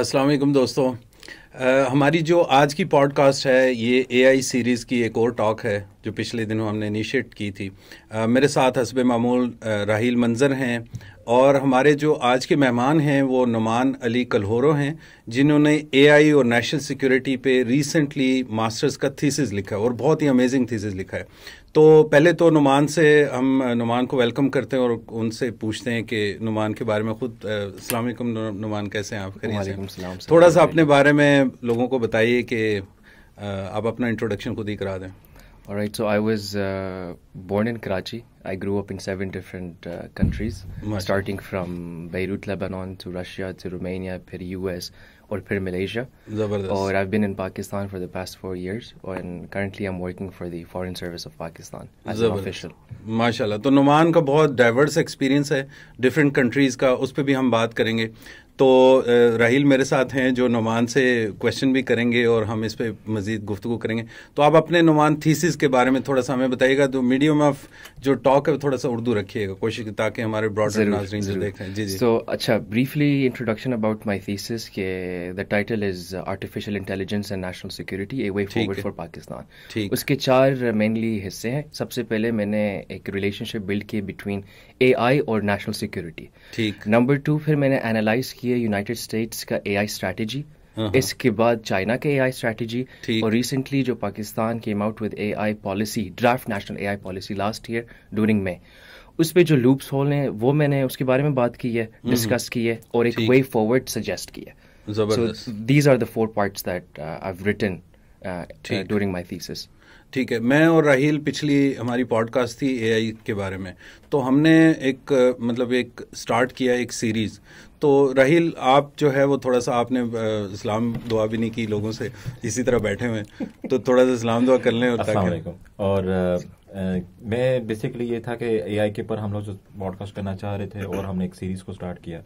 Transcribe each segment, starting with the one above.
अस्सलाम वालेकुम दोस्तों आ, हमारी जो आज की पॉडकास्ट है ये एआई सीरीज़ की एक और टॉक है जो पिछले दिनों हमने इनिशिएट की थी आ, मेरे साथ हसब मामूल राहील मंजर हैं और हमारे जो आज के मेहमान हैं वो नुमान अली कलहोरो हैं जिन्होंने एआई और नेशनल सिक्योरिटी पे रिसेंटली मास्टर्स का थीसिस लिखा है और बहुत ही अमेजिंग थीसिस लिखा है तो पहले तो नुमान से हम नुमान को वेलकम करते हैं और उनसे पूछते हैं कि नुमान के बारे में खुद अलमैकम नुमान कैसे हैं आप खरीद थोड़ा सा अपने बारे में लोगों को बताइए कि आप अपना इंट्रोडक्शन खुद ही करा दें All right, so I was uh, born in Karachi. I grew up in seven different uh, countries, starting from Beirut, Lebanon, to Russia, to Romania, then US, और फिर मलेशिया और I been in Pakistan for the past four years and currently I am working for the foreign service of Pakistan official माशाल्लाह तो नुमान का बहुत diverse experience है different countries का उस पर भी हम बात करेंगे तो राहल मेरे साथ हैं जो नुमान से क्वेश्चन भी करेंगे और हम इस पर मज़ीद गुफ्तु करेंगे तो आप अपने नुमान थीसिस के बारे में थोड़ा सा हमें बताइएगा तो मीडियम ऑफ जो टॉक है थोड़ा सा उर्दू रखिएगा कोशिश ताकि हमारे ब्रॉड नाजरीन जो जी जी तो अच्छा briefly introduction about my thesis के the title is artificial intelligence and national security a way forward for Pakistan उसके चार मेनली हिस्से हैं सबसे पहले मैंने एक रिलेशनशिप बिल्ड की बिटवीन ए और नेशनल सिक्योरिटी ठीक नंबर टू फिर मैंने एनालाइज किया की है यूनाइटेड स्टेट्स का ए आई स्ट्रेटजी इसके बाद चाइना के ए आई स्ट्रेटजी और रिसेंटली जो Pakistan came out with A I policy draft national A I policy last year during में उस पर जो लूप्स होल हैं वो मैंने उसके बारे में बात की है डिस्कस हम्म, हम्म। की है और एक वे फॉरवर्ड सजेस्ट की है these are the four parts that I return written during my thesis ठीक है मैं और राहील पिछली हमारी पॉडकास्ट थी एआई के बारे में तो हमने एक मतलब एक स्टार्ट किया एक सीरीज़ तो रहील आप जो है वो थोड़ा सा आपने इस्लाम दुआ भी नहीं की लोगों से इसी तरह बैठे हुए तो थोड़ा सा इस्लाम दुआ कर लें और आ, मैं बेसिकली ये था कि एआई के ऊपर हम लोग जो ब्रॉडकास्ट करना चाह रहे थे और हमने एक सीरीज़ को स्टार्ट किया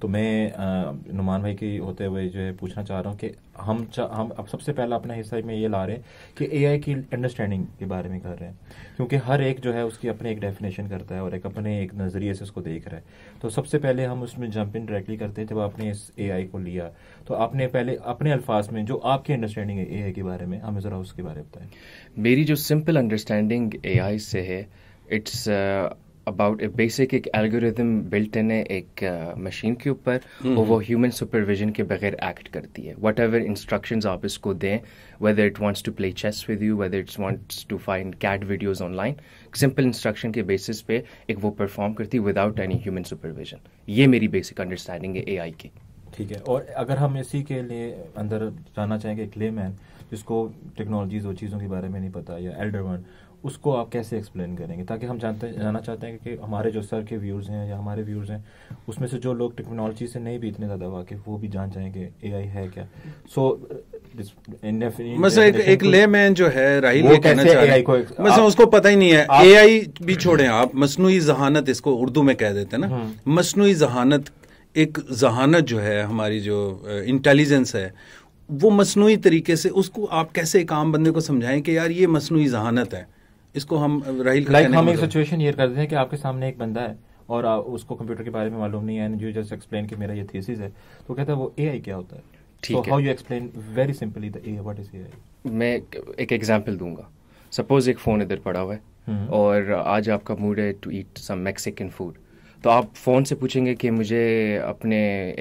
तो मैं नुमान भाई के होते हुए जो है पूछना चाह रहा हूँ कि हम हम अब सबसे पहला अपना हिस्सा में ये ला रहे हैं कि एआई की अंडरस्टैंडिंग के बारे में कर रहे हैं क्योंकि हर एक जो है उसकी अपने एक डेफिनेशन करता है और एक अपने एक नज़रिए से उसको देख रहा है तो सबसे पहले हम उसमें जंप इन डायरेक्टली करते हैं जब आपने इस ए को लिया तो आपने पहले अपने अल्फाज में जो आपकी अंडरस्टैंडिंग है ए के बारे में हमें ज़रा उसके बारे में बताएं मेरी जो सिंपल अंडरस्टैंडिंग ए से है इट्स about a basic एक algorithm built in है एक machine के ऊपर और वो human supervision के बगैर act करती है whatever instructions आप इसको दें whether it wants to play chess with you whether it wants to find cat videos online simple instruction के basis पे एक वो perform करती है without any human supervision ये मेरी basic understanding है AI की ठीक है और अगर हम इसी के लिए अंदर जाना चाहेंगे एक लेमैन जिसको टेक्नोलॉजीज़ और चीज़ों के बारे में नहीं पता या एल्डर वन उसको आप कैसे एक्सप्लेन करेंगे ताकि हम जानते जाना चाहते हैं कि हमारे जो सर के व्यूज़ हैं या हमारे व्यूज़ हैं उसमें से जो लोग टेक्नोलॉजी से नहीं भी इतने ज़्यादा वाकिफ वो भी जान जाएं कि ए है क्या सो मसला एक, एक लेमैन तो जो है राहिल ले कहना चाह मसला उसको पता ही नहीं है ए आई भी छोड़े आप मसनू जहानत इसको उर्दू में कह देते ना हम्म। मसनू जहानत एक जहानत जो है हमारी जो इंटेलिजेंस है वो मसनू तरीके से उसको आप कैसे एक आम बंदे को समझाएं कि यार ये मसनू जहानत है इसको हम राहल लाइक like हम एक सिचुएशन मतलब ये कर देते हैं कि आपके सामने एक बंदा है और उसको कंप्यूटर के बारे में मालूम नहीं है एंड यू जस्ट एक्सप्लेन कि मेरा ये थीसिस है तो कहता है वो एआई क्या होता है ठीक how you explain very simply the what is AI मैं एक एग्जांपल दूंगा सपोज एक फोन इधर पड़ा हुआ है हम्म। और आज आपका मूड है to eat some Mexican food तो आप फ़ोन से पूछेंगे कि मुझे अपने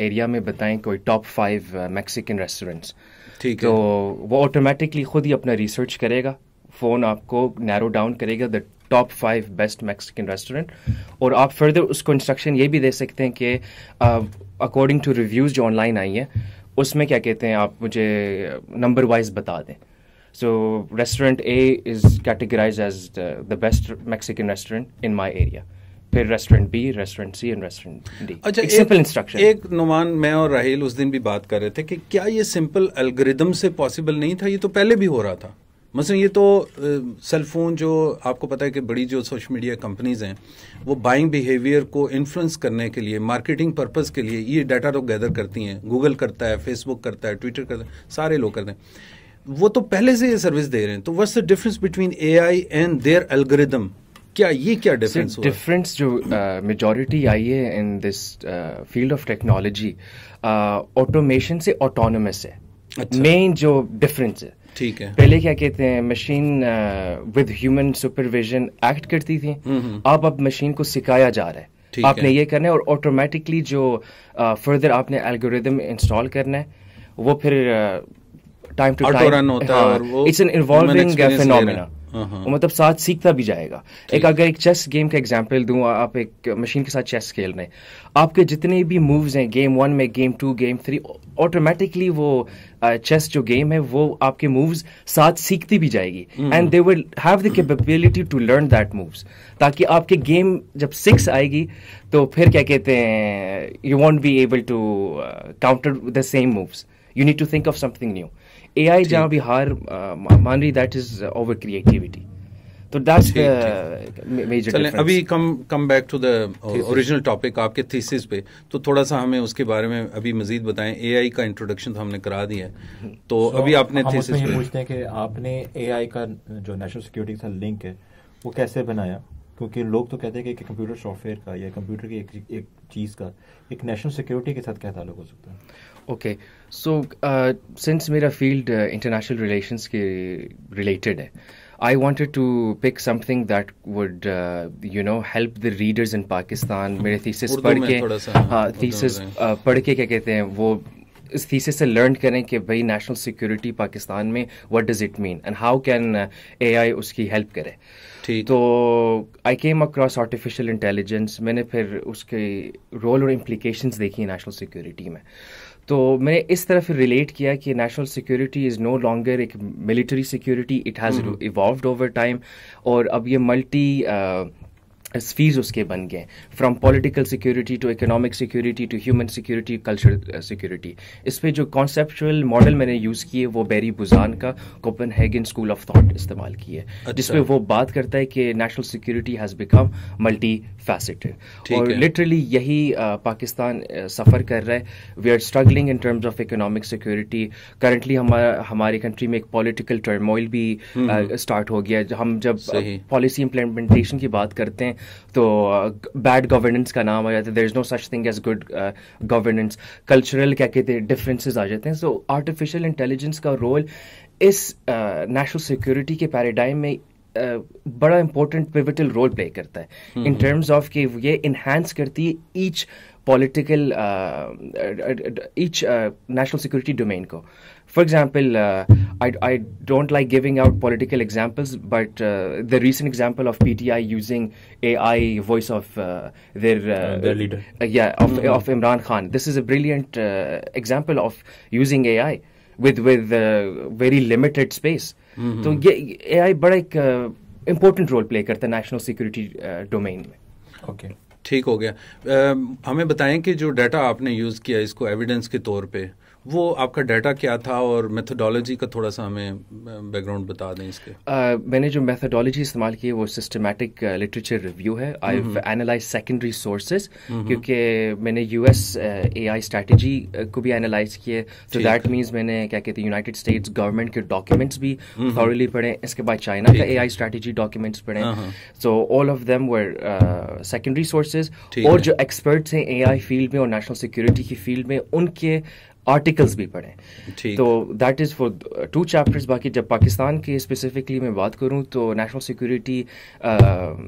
एरिया में बताएं कोई टॉप फाइव मैक्सिकन रेस्टोरेंट्स ठीक तो वो ऑटोमेटिकली खुद ही अपना रिसर्च करेगा फ़ोन आपको नैरो डाउन करेगा the top five best Mexican restaurant और आप फर्दर उसको इंस्ट्रक्शन ये भी दे सकते हैं कि अकॉर्डिंग टू रिव्यूज़ जो ऑनलाइन आई हैं उसमें क्या कहते हैं आप मुझे नंबर uh, वाइज बता दें so restaurant A is categorise as the best Mexican restaurant in my area फिर restaurant B restaurant C and restaurant D अच्छा एक सिंपल इंस्ट्रक्शन एक नुमान मैं और राहिल उस दिन भी बात कर रहे थे कि क्या ये सिंपल एल्गोरिदम से पॉसिबल नहीं था ये तो पहले भी हो रहा था मसल ये तो सेलफोन जो आपको पता है कि बड़ी जो सोशल मीडिया कंपनीज हैं वो बाइंग बिहेवियर को इन्फ्लुएंस करने के लिए मार्केटिंग पर्पज के लिए ये डाटा तो गैदर करती हैं गूगल करता है फेसबुक करता है ट्विटर करता है सारे लोग करते हैं वो तो पहले से ये सर्विस दे रहे हैं तो what's the difference between A I and their algorithm क्या ये क्या डिफरेंस डिफरेंस जो uh, आई है in this field of technology automation से ऑटोनोमस है मेन अच्छा. जो डिफरेंस है ठीक है पहले क्या कहते हैं machine with human supervision act करती थी अब अब मशीन को सिखाया जा रहा है आपने है. ये करना है और ऑटोमेटिकली जो फर्दर uh, आपने एल्गोरिदम इंस्टॉल करना है वो फिर uh, time to time it's an involving phenomena वो मतलब साथ सीखता भी जाएगा एक अगर एक चेस गेम का एग्जांपल दूं आप एक मशीन के साथ चेस खेल रहे आपके जितने भी मूव्स हैं गेम वन में game two game three automatically वो चेस जो गेम है वो आपके मूव्स साथ सीखती भी जाएगी and they will have the capability to learn that moves ताकि आपके गेम जब सिक्स आएगी तो फिर क्या कहते हैं you won't be able to counter the same moves you need to think of something new A I जहाँ भी हार मान रही दैट इज ओवर क्रिएटिविटी तो दैट्स मेजर अभी come come back to the original topic आपके thesis पे तो थोड़ा सा हमें उसके बारे में अभी मजीद बताएं एआई का इंट्रोडक्शन तो हमने करा दिया है तो so, अभी आपने हम थीसिस पे पूछते हैं कि आपने एआई का जो नेशनल सिक्योरिटी का लिंक है वो कैसे बनाया क्योंकि लोग तो कहते हैं कि, कंप्यूटर सॉफ्टवेयर का या कंप्यूटर की एक, एक चीज़ का एक नेशनल सिक्योरिटी के साथ क्या ताल्लुक हो सकता है ओके सो सिंस मेरा फील्ड इंटरनेशनल रिलेशंस के रिलेटेड है I wanted to pick something that would, uh, you know, help the readers in Pakistan. मेरे थीसिस पढ़ के हाँ थीसिस uh, पढ़ के क्या कहते हैं वो इस थीसिस से लर्न करें कि भाई नेशनल सिक्योरिटी पाकिस्तान में what does it mean and how can AI उसकी हेल्प करे तो I came across artificial intelligence मैंने फिर उसके रोल और इम्प्लीकेशंस देखी नेशनल सिक्योरिटी में तो मैंने इस तरह फिर रिलेट किया कि national security is no longer एक military security it has evolve over time और अब ये मल्टी uh, स्फीज उसके बन गए from political security to economic security to human security cultural security इस पर जो कॉन्सेप्चुअल मॉडल मैंने यूज़ किए वो बेरी बुजान का Copenhagen school of thought इस्तेमाल किए अच्छा। जिसमें वो बात करता है कि national security has become multi faceted और लिटरली यही आ, पाकिस्तान आ, सफ़र कर रहा है we are struggling in terms of economic security currently हमारा हमारी कंट्री में एक पॉलिटिकल टर्मोइल भी स्टार्ट हो गया हम जब पॉलिसी इम्प्लीमेंटेशन की बात करते हैं तो बैड uh, गवर्नेंस का नाम आ जाता है there is no such thing as good governance cultural क्या कहते हैं डिफरेंसेस आ जाते हैं सो आर्टिफिशियल इंटेलिजेंस का रोल इस नेशनल uh, सिक्योरिटी के पैराडाइम में Uh, बड़ा इंपॉर्टेंट पिविटल रोल प्ले करता है इन टर्म्स ऑफ कि ये इन्हांस करती है each political each national security domain को For example, uh, I, I don't like giving out political examples, but uh, the recent example of PTI using AI voice of uh, their their leader, yeah, of, mm -hmm. of Imran Khan. This is a brilliant example of using AI with with very limited space. तो ये AI बड़ा एक important role play करता है national security domain में okay ठीक हो गया हमें बताएं कि जो डाटा आपने यूज़ किया इसको एविडेंस के तौर पे वो आपका डाटा क्या था और मेथोडोलॉजी का थोड़ा सा हमें बैकग्राउंड बता दें इसके uh, मैंने जो मेथोडोलॉजी इस्तेमाल की है वो सिस्टमैटिक लिटरेचर रिव्यू है आई एनालाइज सेकेंडरी सोर्सेज क्योंकि मैंने यूएस ए आई स्ट्रेटेजी को भी एनालाइज किए तो दैट मीन्स मैंने क्या कहते हैं यूनाइटेड स्टेट्स गवर्नमेंट के डॉक्यूमेंट्स भी थॉरली पढ़े इसके बाद चाइना का ए आई स्ट्रेटेजी डॉक्यूमेंट्स पढ़े so all of them were secondary sources और जो एक्सपर्ट्स हैं ए आई फील्ड में और नेशनल सिक्योरिटी की फील्ड में उनके आर्टिकल्स भी पढ़ें तो that is for two chapters बाकी जब पाकिस्तान के स्पेसिफिकली मैं बात करूँ तो नेशनल सिक्योरिटी um,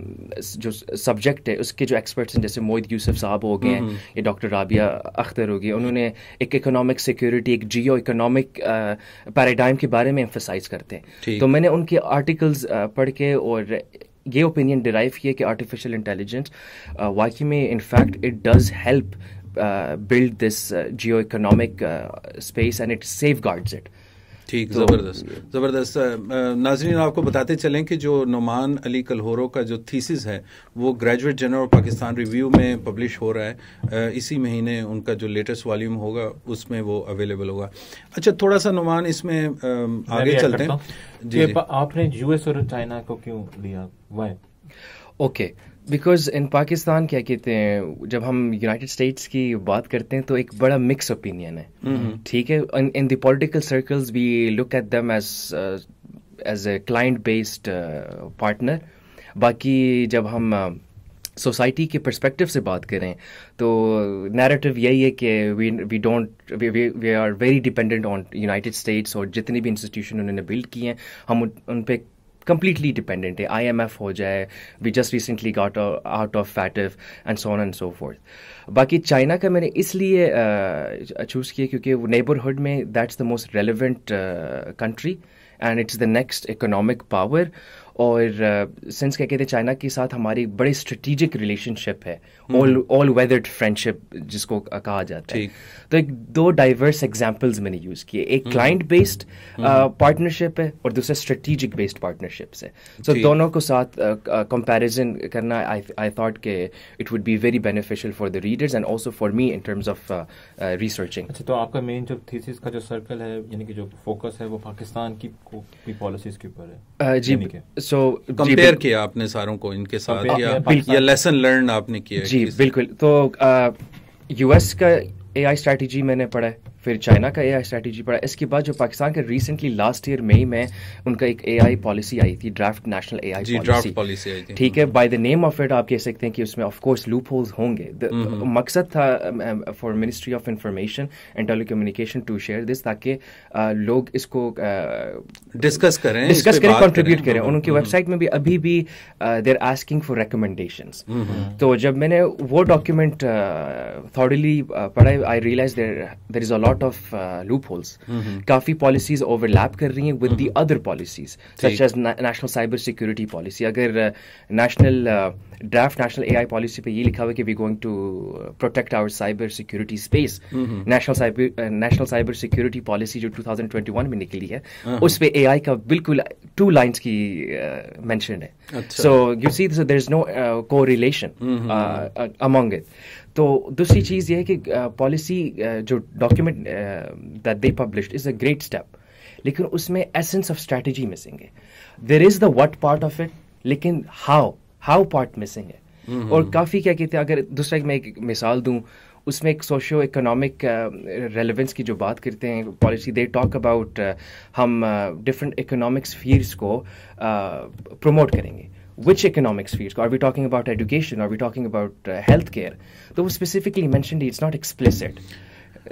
जो सब्जेक्ट है उसके जो एक्सपर्ट्स हैं जैसे मोहित यूसुफ साहब हो गए हम्म। या डॉक्टर राबिया अख्तर हो गए उन्होंने एक इकोनॉमिक सिक्योरिटी एक जियो इकोनॉमिक पैराडाइम के बारे में एम्फोसाइज करते हैं तो मैंने उनके आर्टिकल्स uh, पढ़ के और ये ओपिनियन डिराइव किया कि आर्टिफिशियल इंटेलिजेंस uh, वाकई में in fact it does help build this economic uh, space and it safeguards it. ठीक तो ज़बरदस्त ज़बरदस्त uh, uh, नाजरीन आपको बताते चलें कि जो नुमान अली कलहोरों का जो थीसिस है वो ग्रेजुएट जनरल पाकिस्तान रिव्यू में पब्लिश हो रहा है uh, इसी महीने उनका जो लेटेस्ट वॉल्यूम होगा उसमें वो अवेलेबल होगा अच्छा थोड़ा सा नुमान इसमें um, आगे चलते हैं जी, जी आपने यूएस और चाइना को क्यों लिया why okay okay. Because in Pakistan क्या कहते हैं जब हम यूनाइटेड स्टेट्स की बात करते हैं तो एक बड़ा मिक्स ओपिनियन है हम्म। ठीक है in the political circles we look at them as as a client based partner बाकी जब हम सोसाइटी uh, के परस्पेक्टिव से बात करें तो नैरेटिव यही है कि we we don't we are very dependent on United States और जितनी भी इंस्टीट्यूशन उन्होंने बिल्ड किए हैं हम उन, उन पर कंप्लीटली डिपेंडेंट है आई एम एफ हो जाए we just recently got out of FATF and so on and so forth बाकी चाइना का मैंने इसलिए चूज़ uh, किया क्योंकि वो नेबरहुड में that's the most relevant country and it's the next economic power और सिंस कह के थे चाइना के साथ हमारी बड़ी स्ट्रेटिजिक रिलेशनशिप है ऑल ऑल वेदर्ड फ्रेंडशिप जिसको कहा जाता है तो एक दो डाइवर्स एग्जांपल्स मैंने यूज़ किए एक क्लाइंट बेस्ड पार्टनरशिप है और दूसरा स्ट्रेटिजिक बेस्ड पार्टनरशिप्स है सो so, दोनों को साथ कंपैरिजन uh, करना आई थॉट के it would be very beneficial for the readers and also for me in terms of researching अच्छा तो आपका मेन जो थीसिस का जो सर्कल है यानी कि जो फोकस है वो पाकिस्तान की पॉलिसीज के ऊपर है uh, जी सो कंपेयर किया आपने सारों को इनके साथ या लेसन लर्न आपने किया जी बिल्कुल तो यूएस का एआई स्ट्रेटेजी मैंने पढ़ा है फिर चाइना का एआई स्ट्रैटेजी पड़ा इसके बाद जो पाकिस्तान के रिसेंटली लास्ट ईयर मई में उनका एक एआई पॉलिसी आई थी draft national AI I policy ठीक है by the name of it आप कह सकते हैं कि उसमें ऑफ कोर्स लूप होल्स होंगे हम्म, हम्म। मकसद था for ministry of information and telecommunication to share this ताकि uh, लोग इसको डिस्कस uh, करें डिस्कस करें कॉन्ट्रीब्यूट करें हम्म, उनकी वेबसाइट में भी अभी भी देर आस्किंग फॉर रिकमेंडेशन तो जब मैंने वो डॉक्यूमेंट थॉडली uh, पढ़ा I realize there there is a lot of loopholes काफ़ी पॉलिसीज ओवरलैप कर रही हैं with the other policies such as national cyber security policy अगर national draft national AI policy पे ये लिखा हुआ कि we going to protect our cyber security space national cyber national cyber security policy जो 2021 में निकली है हाँ। उस पर एआई का बिल्कुल टू लाइंस की मेंशन uh, है so you see there is no correlation among it तो दूसरी चीज़ ये है कि पॉलिसी जो document that they publish is a great step लेकिन उसमें एसेंस ऑफ स्ट्रैटेजी मिसिंग है there is the what part of it लेकिन हाउ हाउ पार्ट मिसिंग है mm -hmm. और काफ़ी क्या कहते हैं अगर दूसरा मैं एक मिसाल दूँ उसमें एक सोशो इकोनॉमिक रेलिवेंस की जो बात करते हैं पॉलिसी दे टॉक अबाउट हम डिफरेंट इकोनॉमिक फील्ड्स को प्रमोट uh, करेंगे which economics fields? Are we talking about education? Are we talking about uh, healthcare? Though specifically mentioned, it's not explicit.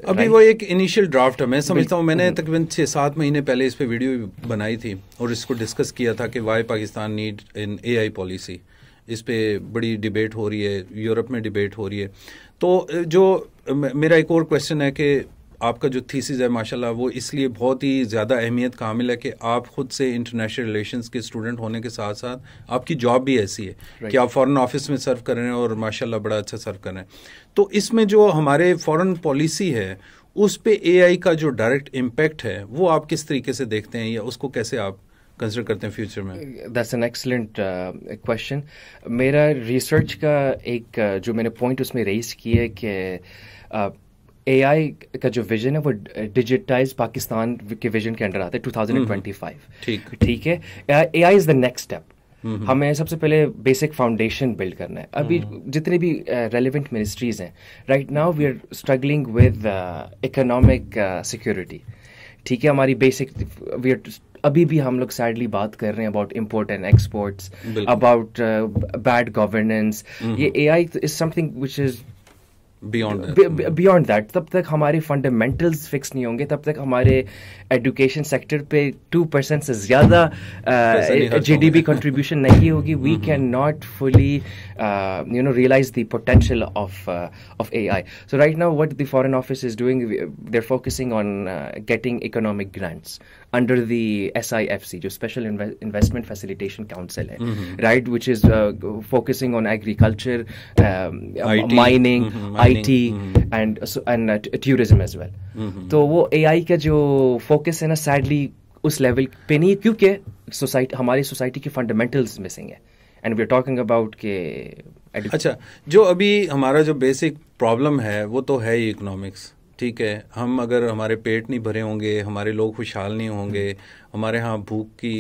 अभी right? वो एक इनिशियल ड्राफ्ट है मैं समझता हूँ मैंने तकरीबन छः सात महीने पहले इस पर वीडियो बनाई थी और इसको डिस्कस किया था कि why Pakistan need in AI policy इस पर बड़ी डिबेट हो रही है यूरोप में डिबेट हो रही है तो जो मेरा एक और क्वेश्चन है कि आपका जो थीसिस है माशाल्लाह वो इसलिए बहुत ही ज़्यादा अहमियत का हामिल है कि आप ख़ुद से इंटरनेशनल रिलेशंस के स्टूडेंट होने के साथ साथ आपकी जॉब भी ऐसी है right. कि आप फ़ॉरेन ऑफिस में सर्व कर रहे हैं और माशाल्लाह बड़ा अच्छा सर्व कर रहे हैं तो इसमें जो हमारे फ़ॉरेन पॉलिसी है उस पर ए का जो डायरेक्ट इम्पेक्ट है वो आप किस तरीके से देखते हैं या उसको कैसे आप कंसिडर करते हैं फ्यूचर में दैट्स एन एक्सलेंट क्वेश्चन मेरा रिसर्च का एक uh, जो मैंने पॉइंट उसमें रेज किया है कि uh, एआई का जो विजन है वो डिजिटाइज पाकिस्तान के विजन के अंडर आता है 2025 हम्म, हम्म। ठीक ठीक है AI is the next step हमें सबसे पहले बेसिक फाउंडेशन बिल्ड करना है अभी हम्म, जितने भी रेलिवेंट uh, मिनिस्ट्रीज हैं right now we are struggling with economic security ठीक है हमारी बेसिक वी आर अभी भी हम लोग सैडली बात कर रहे हैं about import and exports about bad governance ये A I is something which is beyond that तब तक हमारे फंडामेंटल्स फिक्स नहीं होंगे तब तक हमारे एजुकेशन सेक्टर पे टू परसेंट से ज़्यादा जी डी पी कंट्रीब्यूशन नहीं होगी we can not fully you know realize the potential of of A I so right now what the foreign office is doing they're focusing on getting economic grants under the S I F C जो special investment facilitation council है right which is focusing on agriculture mining I T and tourism as well तो वो ए आई का जो focus है ना sadly उस level पे नहीं है क्योंकि सोसाइटी हमारी सोसाइटी की फंडामेंटल्स मिसिंग है and we are talking about के अच्छा जो अभी हमारा जो बेसिक प्रॉब्लम है वो तो है ही इकोनॉमिक्स ठीक है हम अगर हमारे पेट नहीं भरे होंगे हमारे लोग खुशहाल नहीं होंगे हमारे यहाँ भूख की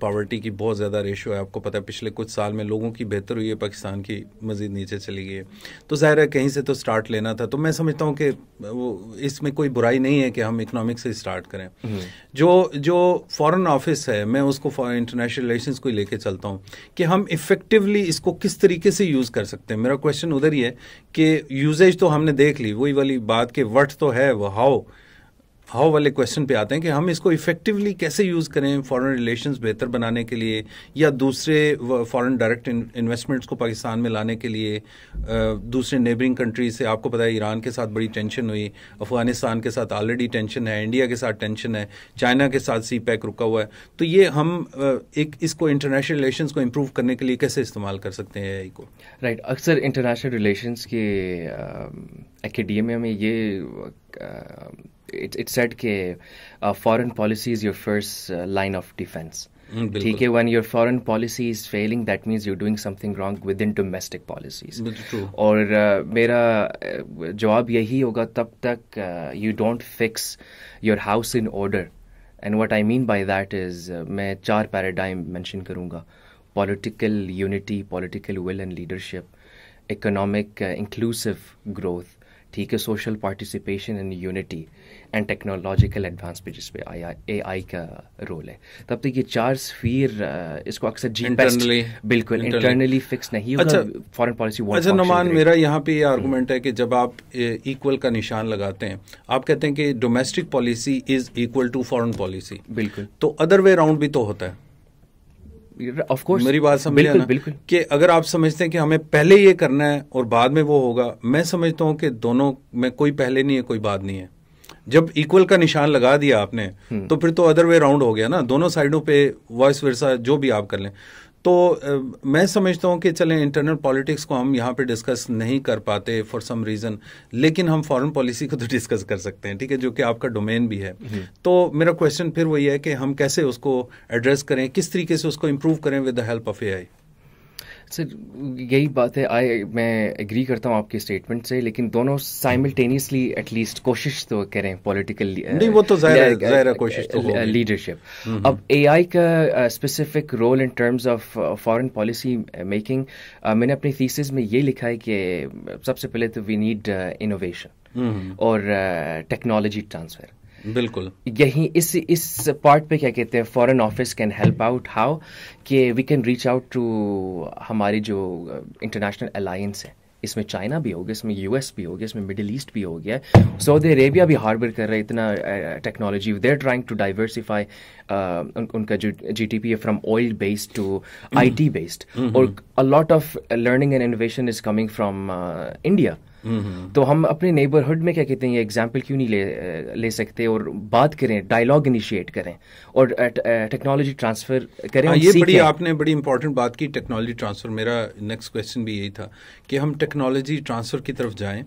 पावर्टी की बहुत ज़्यादा रेशो है आपको पता है पिछले कुछ साल में लोगों की बेहतर हुई है पाकिस्तान की मज़ीद नीचे चली गई है तो ज़ाहिर है कहीं से तो स्टार्ट लेना था तो मैं समझता हूँ कि वो इसमें कोई बुराई नहीं है कि हम इकनॉमिक से स्टार्ट करें हम्म। जो जो फॉरेन ऑफिस है मैं उसको इंटरनेशनल रिलेशन को लेकर चलता हूँ कि हम इफ़ेक्टिवली इसको किस तरीके से यूज़ कर सकते हैं मेरा क्वेश्चन उधर ही है कि यूजेज तो हमने देख ली वही वाली बात कि वट तो है वह हाउ हाउ वाले क्वेश्चन पे आते हैं कि हम इसको इफेक्टिवली कैसे यूज़ करें फॉरेन रिलेशंस बेहतर बनाने के लिए या दूसरे फॉरेन डायरेक्ट इन्वेस्टमेंट्स को पाकिस्तान में लाने के लिए दूसरे नेबरिंग कंट्रीज से आपको पता है ईरान के साथ बड़ी टेंशन हुई अफगानिस्तान के साथ ऑलरेडी टेंशन है इंडिया के साथ टेंशन है चाइना के साथ सी पैक रुका हुआ है तो ये हम एक इसको इंटरनेशनल रिलेशन को इम्प्रूव करने के लिए कैसे इस्तेमाल कर सकते हैं आई को राइट अक्सर इंटरनेशनल रिलेशन के एकेडमी में ये इट इट सेट के foreign policy is your first line of defence ठीक है when your foreign policy is failing that means you doing something wrong within domestic policies और uh, मेरा जवाब यही होगा तब तक you don't fix your house in order and what I mean by that is मैं चार paradigm mention करूँगा political unity political will and leadership economic inclusive growth ठीक है social participation and unity and technological advance पे जिसपे आया ए आई का role है तब तो तक तो ये चार स्फीर इसको अक्सर जी इंटरनली बिल्कुल इंटरनली फिक्स नहीं होगा फॉरेन पॉलिसी अच्छा नुमान अच्छा, मेरा यहाँ पे ये आर्गूमेंट hmm. है कि जब आप इक्वल का निशान लगाते हैं आप कहते हैं कि domestic policy is equal to foreign policy बिल्कुल तो अदर वे राउंड भी तो होता है ऑफ कोर्स मेरी बात समझ बिल्कुल, बिल्कुल कि अगर आप समझते हैं कि हमें पहले ये करना है और बाद में वो होगा मैं समझता हूँ कि दोनों में कोई पहले नहीं है कोई बाद नहीं है जब इक्वल का निशान लगा दिया आपने हम्म। तो फिर तो अदर वे राउंड हो गया ना दोनों साइडों पे वॉइस वर्सा जो भी आप कर लें तो uh, मैं समझता हूँ कि चलें इंटरनल पॉलिटिक्स को हम यहाँ पे डिस्कस नहीं कर पाते फॉर सम रीज़न लेकिन हम फॉरेन पॉलिसी को तो डिस्कस कर सकते हैं ठीक है जो कि आपका डोमेन भी है हम्म। तो मेरा क्वेश्चन फिर वही है कि हम कैसे उसको एड्रेस करें किस तरीके से उसको इम्प्रूव करें with the help of A I sir यही बात है आई मैं एग्री करता हूँ आपके स्टेटमेंट से लेकिन दोनों साइमल्टेनियसली एटलीस्ट कोशिश तो करें पॉलिटिकल uh, नहीं वो तो जाहिर है uh, कोशिश तो लीडरशिप uh, हम्म, हम्म। अब एआई का specific role in terms of foreign policy making मैंने अपने थीसिस में ये लिखा है कि सबसे पहले तो वी नीड इनोवेशन और टेक्नोलॉजी ट्रांसफर बिल्कुल यही इस इस पार्ट पे क्या कहते हैं foreign office can help out how कि we can reach out to हमारी जो इंटरनेशनल uh, अलायंस है इसमें चाइना भी हो गया इसमें यूएस भी हो गया इसमें मिडिल ईस्ट भी हो गया सऊदी अरेबिया भी हार्बर कर रहा है इतना technology are trying to diversify उनका जो जी टी पी है from oil based to I T based और a lot of learning and innovation is coming from India तो हम अपने नेबरहुड में क्या कहते हैं ये एग्जाम्पल क्यों नहीं ले ले सकते और बात करें डायलॉग इनिशिएट करें और टेक्नोलॉजी ट्रांसफर करें आ, हाँ, ये बड़ी आपने बड़ी इंपॉर्टेंट बात की टेक्नोलॉजी ट्रांसफर मेरा नेक्स्ट क्वेश्चन भी यही था कि हम टेक्नोलॉजी ट्रांसफर की तरफ जाएं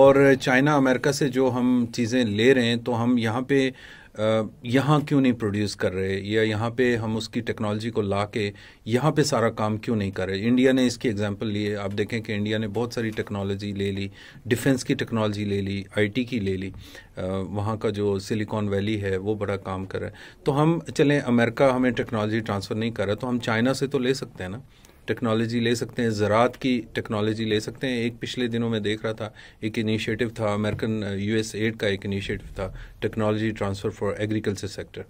और चाइना अमेरिका से जो हम चीज़ें ले रहे हैं तो हम यहाँ पे यहाँ क्यों नहीं प्रोड्यूस कर रहे या यहाँ पे हम उसकी टेक्नोलॉजी को ला के यहाँ पे सारा काम क्यों नहीं कर रहे इंडिया ने इसकी एग्जाम्पल लिए आप देखें कि इंडिया ने बहुत सारी टेक्नोलॉजी ले ली डिफेंस की टेक्नोलॉजी ले ली आईटी की ले ली वहाँ का जो सिलिकॉन वैली है वो बड़ा काम कर रहा है तो हम चलें अमेरिका हमें टेक्नोलॉजी ट्रांसफ़र नहीं कर रहा तो हम चाइना से तो ले सकते हैं ना टेक्नोलॉजी ले सकते हैं ज़रात की टेक्नोलॉजी ले सकते हैं एक पिछले दिनों में देख रहा था एक इनिशिएटिव था अमेरिकन यूएस एड का एक इनिशिएटिव था technology transfer for agriculture sector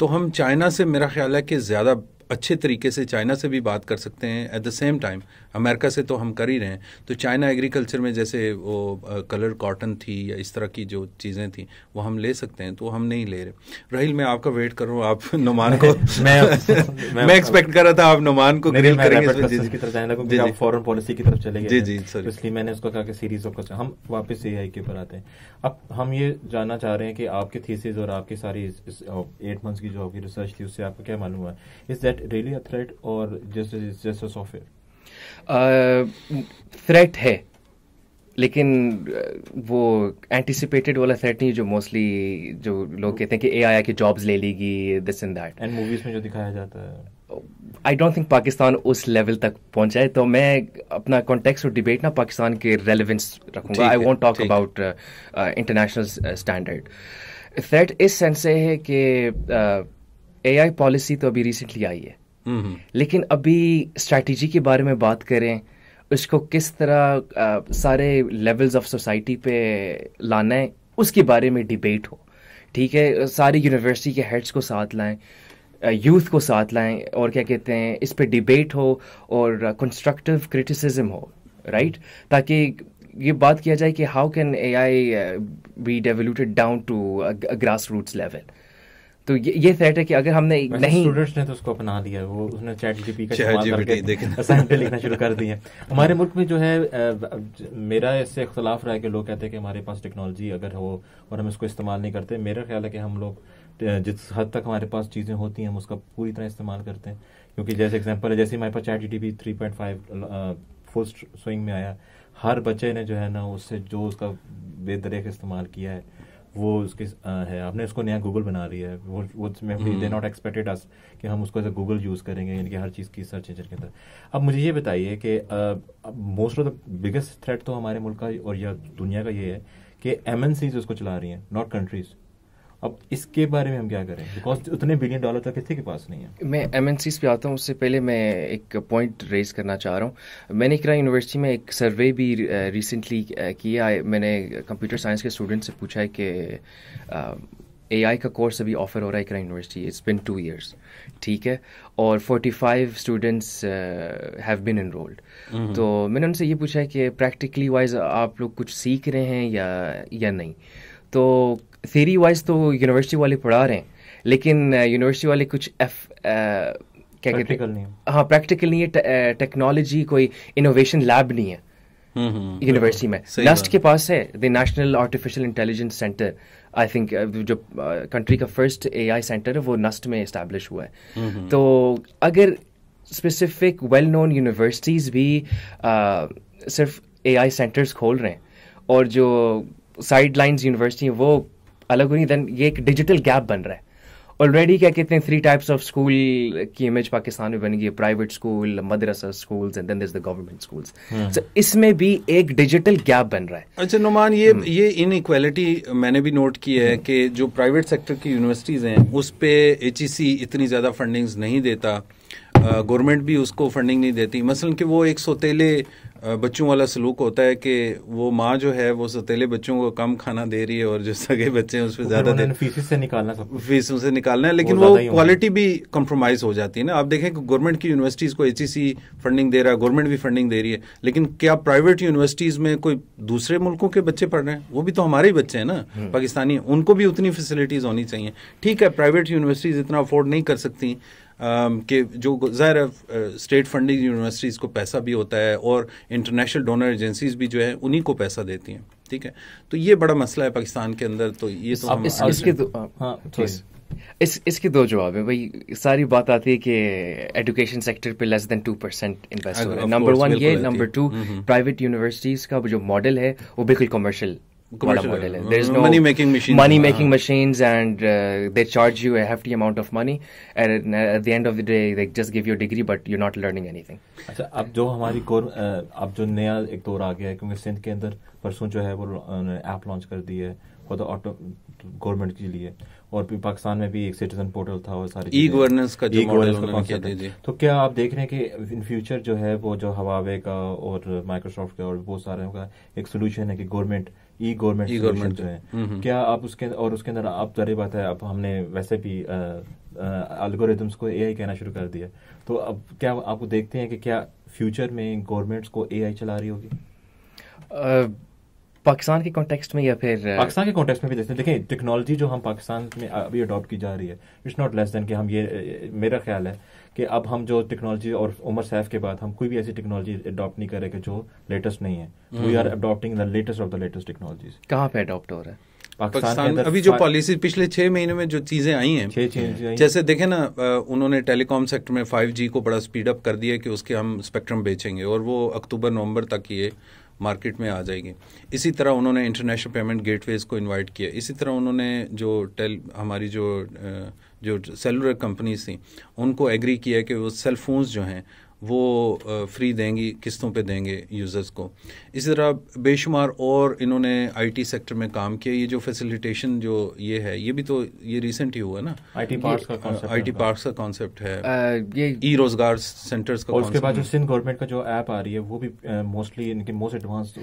तो हम चाइना से मेरा ख्याल है कि ज़्यादा अच्छे तरीके से चाइना से भी बात कर सकते हैं at the same time America से तो हम कर ही रहे हैं तो चाइना एग्रीकल्चर में जैसे वो कलर कॉटन थी या इस तरह की जो चीज़ें थी वो हम ले सकते हैं तो हम नहीं ले रहे रहील मैं आपका वेट कर रहा हूँ आप नुमान को मैं मैं, एक्सपेक्ट कर रहा था आप नुमान को ग्रिल करेंगे जी की तरफ चाइना को फॉरेन पॉलिसी की तरफ चले गए जी जी इसलिए मैंने उसको कहा कि सीरीज ऑफ हम वापस ए के ऊपर आते हैं अब हम ये जानना चाह रहे हैं कि आपके थीसिस और आपकी सारी एट मंथ्स की जो आपकी रिसर्च थी उससे आपको क्या मालूम हुआ is that really really a threat or just it's just threat uh, है लेकिन uh, वो एंटिसिपेटेड वाला थ्रेट नहीं जो मोस्टली जो लोग कहते हैं कि ए आई की जॉब्स ले लेगी this and that and movies में जो दिखाया जाता है आई डोंट थिंक पाकिस्तान उस लेवल तक पहुंचा है तो मैं अपना कॉन्टेक्स्ट और डिबेट ना पाकिस्तान के रेलिवेंस रखूंगा I want talk about international standard threat इस सेंस से है कि uh, एआई पॉलिसी तो अभी रिसेंटली आई है लेकिन अभी स्ट्रैटेजी के बारे में बात करें उसको किस तरह आ, सारे लेवल्स ऑफ सोसाइटी पे लाना है उसके बारे में डिबेट हो ठीक है सारी यूनिवर्सिटी के हेड्स को साथ लाएं यूथ को साथ लाएं और क्या कहते हैं इस पे डिबेट हो और कंस्ट्रक्टिव क्रिटिसिज्म हो राइट ताकि ये बात किया जाए कि how can AI be devoluted down to grassroots level तो ये ये थ्रेट है कि अगर हमने नहीं स्टूडेंट्स ने तो उसको अपना लिया वो उसने चैट जीपी का इस्तेमाल करके असाइनमेंट लिखना शुरू कर है हमारे मुल्क में जो है मेरा इससे इख्तलाफ रहा है कि लोग कहते हैं कि हमारे पास टेक्नोलॉजी अगर हो और हम इसको इस्तेमाल नहीं करते मेरा ख्याल है कि हम लोग जिस हद तक हमारे पास चीज़ें होती हैं हम उसका पूरी तरह इस्तेमाल करते हैं क्योंकि जैसे एग्जाम्पल है जैसे हमारे पास chat G P three point five first swing में आया हर बच्चे ने जो है ना उससे जो उसका बेदरेख इस्तेमाल किया है वो उसके है आपने उसको नया गूगल बना दिया है वो वो दे नॉट एक्सपेक्टेड अस कि हम उसको एज गूगल यूज़ करेंगे यानी कि हर चीज़ की सर्च इंजन के अंदर अब मुझे ये बताइए कि most of the biggest threat तो हमारे मुल्क का और या दुनिया का ये है कि एम उसको चला रही हैं नॉट कंट्रीज़ अब इसके बारे में हम क्या करें बिकॉज उतने बिलियन डॉलर तो किसी के पास नहीं है मैं एम एन पे आता हूँ उससे पहले मैं एक पॉइंट रेज करना चाह रहा हूँ मैंने इकरा यूनिवर्सिटी में एक सर्वे भी रिसेंटली uh, uh, किया मैंने कंप्यूटर साइंस के स्टूडेंट से पूछा है कि ए uh, आई का कोर्स अभी ऑफर हो रहा है Iqra university it's been two years ठीक है और forty five students have been enrolled तो मैंने उनसे ये पूछा है कि प्रैक्टिकली वाइज आप लोग कुछ सीख रहे हैं या या नहीं तो थेरी वाइज तो यूनिवर्सिटी वाले पढ़ा रहे हैं लेकिन यूनिवर्सिटी uh, वाले कुछ एफ uh, क्या कहते हैं हाँ प्रैक्टिकल नहीं है टेक्नोलॉजी कोई इनोवेशन लैब नहीं है यूनिवर्सिटी uh, हम्म, हम्म, में नस्ट के पास है the national artificial intelligence centre I think जो कंट्री का फर्स्ट एआई सेंटर है वो नस्ट में इस्टेब्लिश हुआ है हम्म, तो अगर स्पेसिफिक वेल नोन यूनिवर्सिटीज़ भी सिर्फ एआई सेंटर्स खोल रहे हैं और जो साइड लाइन्स यूनिवर्सिटी हैं वो अलग हुई देन ये एक डिजिटल गैप बन रहा है ऑलरेडी क्या कहते हैं थ्री टाइप्स ऑफ स्कूल की इमेज पाकिस्तान में बनी है प्राइवेट स्कूल मदरसा school and then the government schools so इसमें भी एक डिजिटल गैप बन रहा है अच्छा नुमान ये hmm. ये इक्वालिटी मैंने भी नोट की है hmm. कि जो प्राइवेट सेक्टर की यूनिवर्सिटीज़ हैं उस पर एच e इतनी ज़्यादा फंडिंग्स नहीं देता गवर्नमेंट भी उसको फंडिंग नहीं देती मसलन कि वो एक सौतेले बच्चों वाला सलूक होता है कि वो माँ जो है वो सतीले बच्चों को कम खाना दे रही है और जो सगे बच्चे हैं उस पर ज्यादा देर फीस से निकालना सब फीसों से निकालना है लेकिन वो, वो क्वालिटी भी कम्प्रोमाइज हो जाती है ना आप देखें कि गवर्नमेंट की यूनिवर्सिटीज़ को एच फंडिंग e दे रहा है गवर्नमेंट भी फंडिंग दे रही है लेकिन क्या प्राइवेट यूनिवर्सिटीज़ में कोई दूसरे मुल्कों के बच्चे पढ़ रहे हैं वो भी तो हमारे ही बच्चे हैं ना हम्म। पाकिस्तानी उनको भी उतनी फैसिलिटीज़ होनी चाहिए ठीक है प्राइवेट यूनिवर्सिटीज़ इतना अफोर्ड नहीं कर सकती Um, कि जो ज़ाहिर स्टेट फंडिंग यूनिवर्सिटीज़ को पैसा भी होता है और इंटरनेशनल डोनर एजेंसीज़ भी जो है उन्हीं को पैसा देती हैं ठीक है तो ये बड़ा मसला है पाकिस्तान के अंदर तो ये तो हम इस, इसके दो, हाँ, इस इसके दो जवाब है भाई सारी बात आती है कि एजुकेशन सेक्टर पे less than two percent invest हो रहा है नंबर वन ये नंबर टू प्राइवेट यूनिवर्सिटीज़ का जो मॉडल है वो बिल्कुल commercial Commercial, what a model is. There's no money making machines. Money making machines, and uh, they charge you a hefty amount of money. And at the end of the day, they just give you a degree, but you're not learning anything. अच्छा अब जो हमारी core अब जो नया एक दौर आ गया है क्योंकि सिंध के अंदर परसों जो है वो ऐप लॉन्च कर दी है फॉर द ऑटो गवर्नमेंट के लिए और पाकिस्तान में भी एक सिटीजन पोर्टल था और सारी ई गवर्नेंस का ई गवर्नेंस का कॉन्सेप्ट तो क्या आप देख रहे हैं कि इन फ्यूचर जो है वो जो हवावे का और माइक्रोसॉफ्ट का और बहुत सारे का एक सोल्यूशन है कि government e government e government जो है क्या आप उसके और उसके अंदर आप जारी बात है अब हमने वैसे भी अलगोरिदम्स को एआई कहना शुरू कर दिया तो अब क्या आपको देखते हैं कि क्या फ्यूचर में गवर्नमेंट्स को एआई चला रही होगी पाकिस्तान के कॉन्टेक्स्ट में या फिर uh, पाकिस्तान के कॉन्टेक्स्ट में भी देखते हैं देखिए टेक्नोलॉजी जो हम पाकिस्तान में uh, अभी अडॉप्ट की जा रही है इट्स नॉट लेस देन कि हम ये uh, मेरा ख्याल है कि अब हम जो टेक्नोलॉजी और उमर सैफ के बाद हम कोई भी ऐसी टेक्नोलॉजी अडॉप्ट नहीं करेंगे जो लेटेस्ट नहीं है we are adopting the latest of the latest technologies कहाँ पे अडॉप्ट हो रहा है पाकिस्तान अभी जो पॉलिसी पिछले छह महीने में जो चीजें आई हैं जैसे देखे ना उन्होंने टेलीकॉम सेक्टर में 5G को बड़ा स्पीड अप कर दिया कि उसके हम स्पेक्ट्रम बेचेंगे और वो अक्टूबर नवंबर तक ये मार्केट में आ जाएगी इसी तरह उन्होंने इंटरनेशनल पेमेंट गेटवेज को इनवाइट किया इसी तरह उन्होंने जो टेल हमारी जो जो सेलुलर कंपनीज थी उनको एग्री किया कि वो सेल फोन्स जो हैं वो फ्री देंगी किस्तों पे देंगे यूज़र्स को इसी तरह बेशुमार और इन्होंने आईटी सेक्टर में काम किया ये जो फैसिलिटेशन जो ये है ये भी तो ये रिसेंट ही हुआ ना आईटी पार्क्स का आईटी पार्क्स का कॉन्सेप्ट है ये ई रोजगार सेंटर्स का उसके बाद जो सिंध गवर्नमेंट का जो ऐप आ रही है वो भी मोस्टली इनके most advance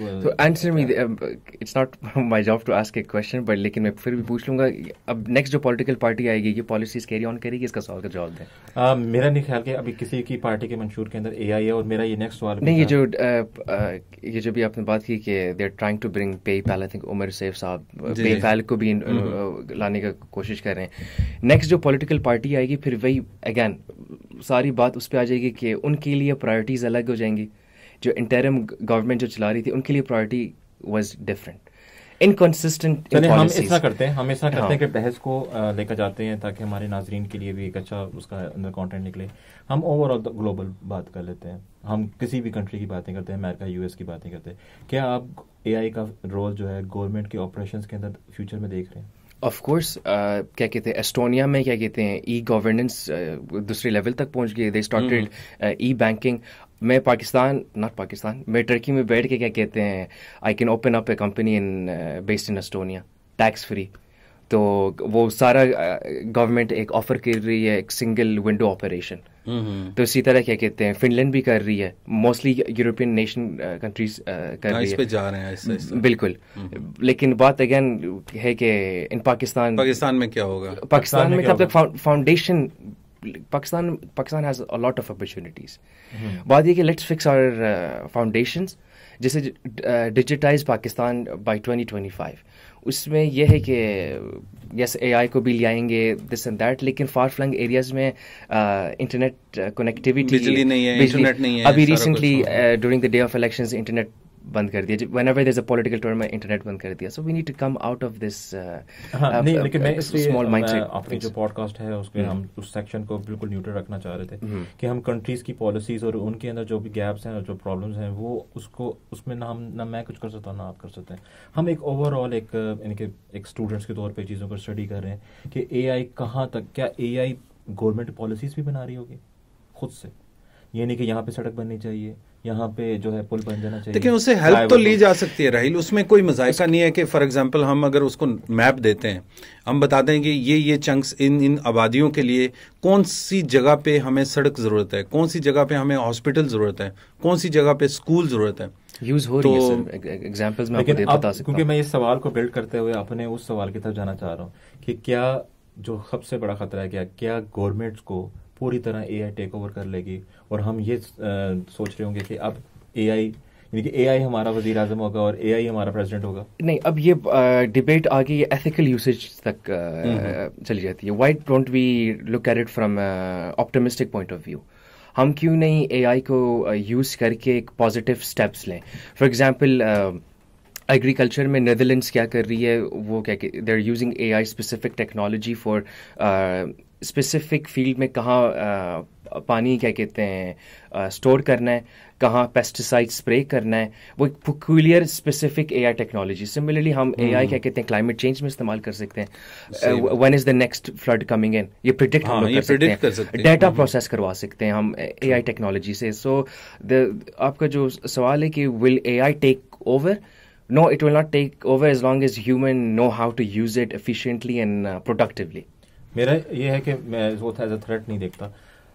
answer me it's not my job to ask a question but लेकिन मैं फिर भी पूछ लूंगा अब नेक्स्ट जो पॉलिटिकल पार्टी आएगी ये पॉलिसीज कैरी ऑन करेगी इसका सवाल का जवाब दें मेरा नहीं ख्याल कि अभी किसी की पार्टी के मंशूर के अंदर ए है और मेरा ये नेक्स्ट सवाल नहीं ये जो आ, ये जो भी आपने बात की कि they are trying to bring PayPal I think Umar Saif साहब पे पैल को भी mm-hmm. लाने का कोशिश कर रहे हैं नेक्स्ट जो पॉलिटिकल पार्टी आएगी फिर वही अगैन सारी बात उस पर आ जाएगी कि उनके लिए प्रायोरिटीज़ अलग हो जाएंगी जो इंटरम गवर्नमेंट जो चला रही थी उनके लिए प्रायोरिटी वॉज डिफरेंट इनकन्सिस्टेंट हम ऐसा करते हैं हम ऐसा करते हैं हाँ। कि बहस को लेकर जाते हैं ताकि हमारे नाजरीन के लिए भी एक अच्छा उसका अंदर कॉन्टेंट निकले हम ओवरऑल ग्लोबल बात कर लेते हैं हम किसी भी कंट्री की बातें करते हैं अमेरिका यूएस की बातें करते हैं क्या आप एआई का रोल जो है गवर्नमेंट के ऑपरेशंस के अंदर फ्यूचर में देख रहे हैं ऑफ कोर्स uh, क्या कहते हैं एस्टोनिया में क्या कहते हैं ई गवर्नेंस दूसरे लेवल तक पहुंच गए दे स्टार्टेड ई बैंकिंग मैं पाकिस्तान नॉट पाकिस्तान मैं टर्की में बैठ के क्या कहते हैं I can open up a company in based in Estonia tax free तो वो सारा गवर्नमेंट uh, एक ऑफर कर रही है एक सिंगल विंडो ऑपरेशन तो इसी तरह क्या कहते हैं फिनलैंड भी कर रही है मोस्टली यूरोपियन नेशन कंट्रीज कर हाँ, रही है जा रहे हैं इस, इस, mm, बिल्कुल लेकिन बात अगेन है कि इन पाकिस्तान पाकिस्तान में क्या होगा पाकिस्तान में तब तक foundation Pakistan Pakistan has a lot of opportunities बात यह कि लेट्स फिक्स आवर फाउंडेशन जैसे डिजिटाइज पाकिस्तान बाय 2025 उसमें यह है कि यस एआई को भी ले आएंगे दिस एंड दैट लेकिन फार फ्लंग एरियाज में इंटरनेट कनेक्टिविटी बिजली नहीं है इंटरनेट नहीं है अभी recently during the day of elections internet बंद कर दिया one ever is a political term internet बंद कर दिया so we need to come out of this नहीं uh, लेकिन मैं uh, इसलिए स्मॉल माइंडसेट आपकी जो पॉडकास्ट है उसके हम्म। हम उस सेक्शन को बिल्कुल न्यूट्रल रखना चाह रहे थे हम्म। कि हम कंट्रीज की पॉलिसीज और उनके अंदर जो भी गैप्स हैं और जो प्रॉब्लम्स हैं वो उसको उसमें ना हम ना मैं कुछ कर सकता ना आप कर सकते हैं हम एक ओवरऑल एक uh, कि एक स्टूडेंट्स के तौर पर चीज़ों को स्टडी कर रहे हैं कि ए आई कहाँ तक क्या ए आई गवर्नमेंट पॉलिसीज भी बना रही होगी खुद से ये नहीं कि यहाँ पे सड़क बननी चाहिए यहाँ पे जो है पुल बन जाना चाहिए लेकिन उसे हेल्प तो ली जा सकती है राहिल उसमें कोई मजायका नहीं है कि फॉर एग्जांपल हम अगर उसको मैप देते हैं हम बताते हैं कि ये ये चंक्स इन इन आबादियों के लिए कौन सी जगह पे हमें सड़क ज़रूरत है कौन सी जगह पे हमें हॉस्पिटल ज़रूरत है कौन सी जगह पे स्कूल ज़रूरत है यूज हो तो, रही है एग्जांपल्स तो- में आपको बता सकता क्योंकि मैं इस सवाल को बिल्ड करते हुए अपने उस सवाल की तरफ जाना चाह रहा हूँ कि क्या जो सबसे बड़ा खतरा है क्या क्या गवर्नमेंट को पूरी तरह ए आई टेक ओवर कर लेगी और हम ये सोच रहे होंगे कि अब आई यानी कि आई हमारा वजीर आजम होगा और ए आई हमारा प्रेजिडेंट होगा नहीं अब ये डिबेट आगे ये एथिकल यूसेज तक चली जाती है why don't we look at it from optimistic point of view हम क्यों नहीं ए आई को यूज़ करके एक पॉजिटिव स्टेप्स लें फॉर एग्जाम्पल एग्रीकल्चर में नेदरलैंड्स क्या कर रही है वो क्या they're using A I specific technology for specific field में कहाँ पानी क्या कहते हैं स्टोर करना है कहाँ पेस्टिसाइड स्प्रे करना है वो एक peculiar specific A I technology similarly हम ए आई हम्म। क्या कहते हैं क्लाइमेट चेंज में इस्तेमाल कर सकते हैं one is the next flood coming in ये प्रिडिक्ट हाँ, कर, कर सकते हैं डाटा प्रोसेस हम्म। करवा सकते हैं हम ए आई टेक्नोलॉजी से सो so, आपका जो सवाल है कि will A I take over no it will not take over as long as human know how to use it efficiently and productively मेरा ये है कि मैं इसको एज अ थ्रेट नहीं देखता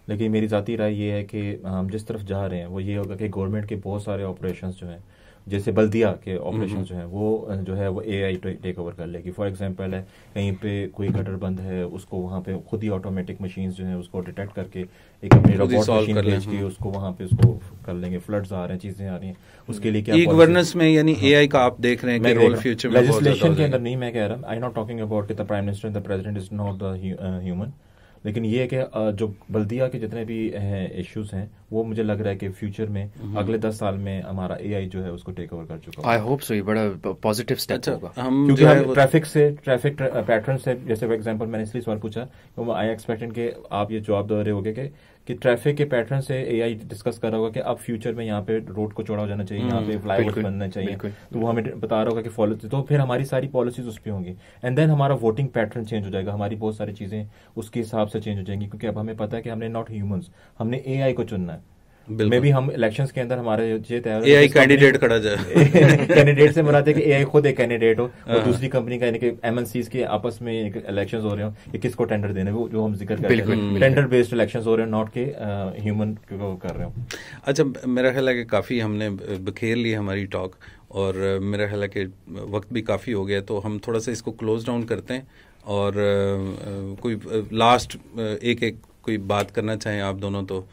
लेकिन मेरी ज़ाती राय ये है कि हम जिस तरफ जा रहे हैं वो ये होगा कि गवर्नमेंट के बहुत सारे ऑपरेशन जो हैं जैसे बल्दिया के ऑपरेशन जो है वो जो है वो ए आई टेक ओवर कर लेगी फॉर एग्जाम्पल है कहीं पे कोई गटर बंद है उसको वहाँ पे खुद ही ऑटोमेटिक मशीन जो है उसको डिटेक्ट करके एक अपनी रोबोट मशीन भेज के हाँ। उसको वहाँ पे उसको कर लेंगे फ्लड्स आ रहे हैं चीजें आ रही हैं उसके लिए क्या गवर्नेंस में यानी ए हाँ। आई का आप देख रहे हैं रोल फ्यूचर लेजिस्लेशन के अंदर नहीं मैं कह रहा I not talking about the prime minister the president is not the human लेकिन ये है कि जो बल्दिया के जितने भी इश्यूज हैं वो मुझे लग रहा है कि फ्यूचर में हम्म। अगले दस साल में हमारा एआई जो है उसको टेक ओवर कर चुका आई होप सो ये बड़ा पॉजिटिव स्टेप अच्छा, होगा हम क्योंकि हम ट्रैफिक से ट्रैफिक पैटर्न से जैसे फॉर एग्जाम्पल मैंने इसलिए सवाल पूछा तो आई एक्सपेक्टेड कि आप ये जवाब दे रहे हो कि कि ट्रैफिक के पैटर्न से एआई डिस्कस कर रहा होगा कि अब फ्यूचर में यहाँ पे रोड को चौड़ा हो जाना चाहिए यहाँ पे फ्लाईओवर हम्म, बनना चाहिए तो वो हमें बता रहा होगा कि फॉलो तो फिर हमारी सारी पॉलिसीज उस पर होंगी एंड देन हमारा वोटिंग पैटर्न चेंज हो जाएगा हमारी बहुत सारी चीजें उसके हिसाब से चेंज हो जाएंगी क्योंकि अब हमें पता है कि हमने नॉट ह्यूमन हमने ए को चुनना है मे भी हम इलेक्शंस के अंदर हमारे ये ए आई कैंडिडेट खड़ा जाए कैंडिडेट से मराते कि ए आई खुद एक कैंडिडेट हो और हाँ। दूसरी कंपनी का यानी कि एमएनसीज के आपस में इलेक्शन हो रहे हो कि किसको टेंडर देने वो जो हम जिक्र कर रहे हैं टेंडर बेस्ड इलेक्शन हो रहे हो नॉट के ह्यूमन को कर रहे हो अच्छा मेरा ख्याल है कि काफ़ी हमने बखेर ली हमारी टॉक और मेरा ख्याल है कि वक्त भी काफ़ी हो गया तो हम थोड़ा सा इसको क्लोज डाउन करते हैं और कोई लास्ट एक एक कोई बात करना चाहें आप दोनों तो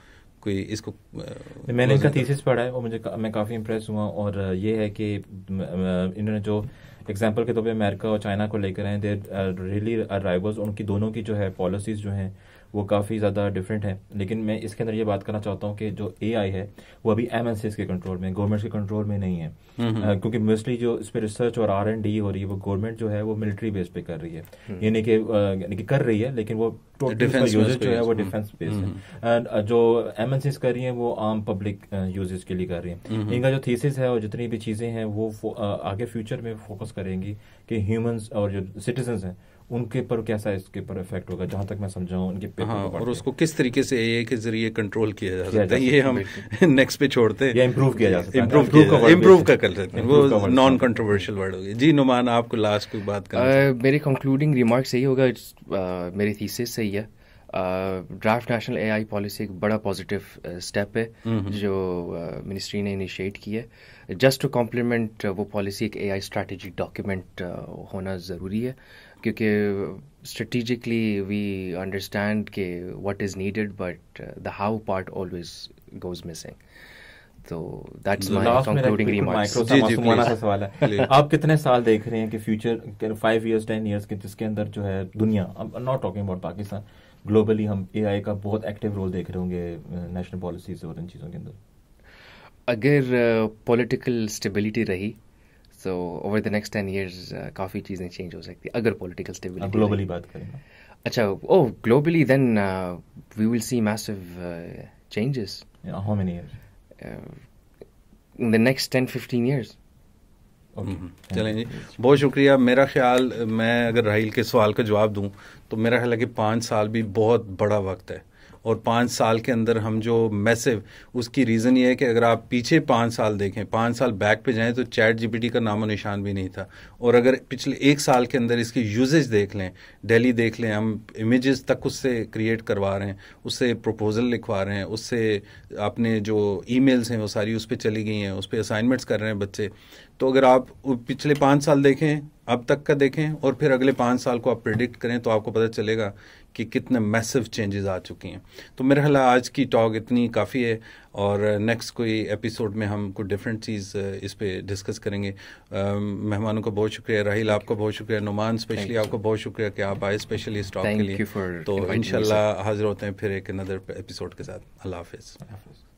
कोई इसको मैंने इनका थीसिस पढ़ा है और मुझे का, मैं काफ़ी इम्प्रेस हुआ और ये है कि इन्होंने जो एग्जाम्पल के तौर पर अमेरिका और चाइना को लेकर आए देर रियली राइवल्स उनकी दोनों की जो है पॉलिसीज़ जो हैं वो काफ़ी ज़्यादा डिफरेंट है लेकिन मैं इसके अंदर ये बात करना चाहता हूँ कि जो ए है वो अभी एम के कंट्रोल में गवर्नमेंट के कंट्रोल में नहीं है क्योंकि मोस्टली जो इस पर रिसर्च और आर एंड डी हो रही है वो गवर्नमेंट जो है वो मिलिट्री बेस पे कर रही है हम्म। यानी कि यानी कि कर रही है लेकिन वो टोटल यूजेज जो है वो डिफेंस हम्म। बेस है जो एम कर रही है वो आम पब्लिक यूजेज के लिए कर रही है इनका जो थीसिस है और जितनी भी चीज़ें हैं वो आगे फ्यूचर में फोकस करेंगी कि ह्यूमंस और जो सिटीजन हैं उनके पर कैसा इसके पर इफेक्ट होगा जहां तक मैं समझा हूँ उनके हाँ, और उसको किस तरीके से ए के जरिए कंट्रोल किया जा सकता है ये हम नेक्स्ट पे छोड़ते हैं इम्प्रूव किया जा सकता है इम्प्रूव का कर सकते हैं वो नॉन कंट्रोवर्शियल वर्ड होगी जी नुमान आपको लास्ट कोई बात कर मेरे कंक्लूडिंग रिमार्क यही होगा uh, मेरी थीसिस सही है ड्राफ्ट नेशनल एआई पॉलिसी एक बड़ा पॉजिटिव स्टेप uh, है जो मिनिस्ट्री uh, ने इनिशिएट किया है जस्ट टू कॉम्प्लीमेंट वो पॉलिसी एक एआई स्ट्रैटेजी डॉक्यूमेंट होना ज़रूरी है क्योंकि स्ट्रेटिजिकली वी अंडरस्टैंड के what is needed but the how part always goes missing तो दैट्स माय कंक्लूडिंग रिमार्क्स जी जी प्लीज सवाल है आप कितने साल देख रहे हैं कि future five years ten years के जिसके अंदर जो है दुनिया not talking about Pakistan globally हम एआई का बहुत एक्टिव रोल देख रहे होंगे नेशनल uh, पॉलिसीज और इन चीज़ों के अंदर अगर पॉलिटिकल uh, स्टेबिलिटी रही so over the next ten years काफ़ी चीज़ें चेंज हो सकती है अगर पोलिटिकल स्टेबिलिटी ग्लोबली बात करें अच्छा ओ globally then we will see massive changes Yeah, how many years? Uh, in the next 10, hmm, hmm. चलें जी बहुत शुक्रिया मेरा ख्याल मैं अगर राहील के सवाल का जवाब दूं तो मेरा ख्याल है कि पाँच साल भी बहुत बड़ा वक्त है और पाँच साल के अंदर हम जो मैसिव उसकी रीज़न ये है कि अगर आप पीछे पाँच साल देखें पाँच साल बैक पे जाएं तो चैट जीपीटी का नामो निशान भी नहीं था और अगर पिछले एक साल के अंदर इसकी यूजेज देख लें डेली देख लें हम इमेजेस तक उससे क्रिएट करवा रहे हैं उससे प्रपोजल लिखवा रहे हैं उससे अपने जो ई हैं वो सारी उस पर चली गई हैं उस पर असाइनमेंट्स कर रहे हैं बच्चे तो अगर आप पिछले पाँच साल देखें अब तक का देखें और फिर अगले पाँच साल को आप प्रिडिक्ट करें तो आपको पता चलेगा कि कितने मैसिव चेंजेस आ चुकी हैं तो मेरा ख्याल आज की टॉक इतनी काफ़ी है और नेक्स्ट कोई एपिसोड में हम कुछ डिफरेंट चीज़ इस पर डिस्कस करेंगे मेहमानों का बहुत शुक्रिया राहिल आपका बहुत शुक्रिया नुमान स्पेशली आपका बहुत शुक्रिया कि आप आए स्पेशली इस टॉक के लिए तो इन हाजिर होते हैं फिर एक अनदर एपिसोड के साथ अल्लाह हाफिज़